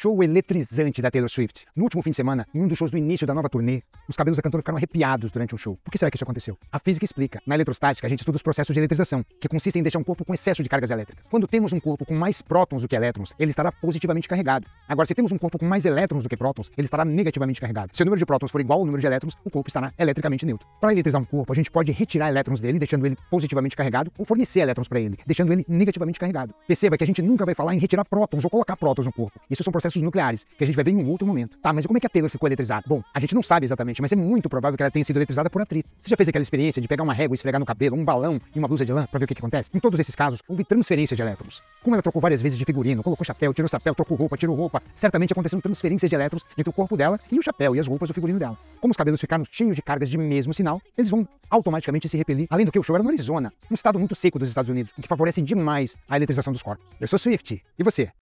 show eletrizante da Taylor Swift. No último fim de semana, em um dos shows do início da nova turnê, os cabelos da cantora ficaram arrepiados durante um show. Por que será que isso aconteceu? A física explica. Na eletrostática, a gente estuda os processos de eletrização, que consistem em deixar um corpo com excesso de cargas elétricas. Quando temos um corpo com mais prótons do que elétrons, ele estará positivamente carregado. Agora, se temos um corpo com mais elétrons do que prótons, ele estará negativamente carregado. Se o número de prótons for igual ao número de elétrons, o corpo estará eletricamente neutro. Para eletrizar um corpo, a gente pode retirar elétrons dele, deixando ele positivamente carregado, ou fornecer elétrons para ele, deixando ele negativamente carregado. Perceba que a gente nunca vai falar em retirar prótons ou colocar prótons no corpo. Isso são processos processos nucleares, que a gente vai ver em um outro momento. Tá, mas como é que a Taylor ficou eletrizada? Bom, a gente não sabe exatamente, mas é muito provável que ela tenha sido eletrizada por atrito. Você já fez aquela experiência de pegar uma régua e esfregar no cabelo, um balão e uma blusa de lã para ver o que, que acontece? Em todos esses casos, houve transferência de elétrons. Como ela trocou várias vezes de figurino, colocou chapéu, tirou chapéu, trocou roupa, tirou roupa, certamente aconteceram transferências de elétrons entre o corpo dela e o chapéu e as roupas do figurino dela. Como os cabelos ficaram cheios de cargas de mesmo sinal, eles vão automaticamente se repelir. Além do que, o show era no Arizona, um estado muito seco dos Estados Unidos, o que favorece demais a eletrização dos corpos. Eu sou Swift. E você?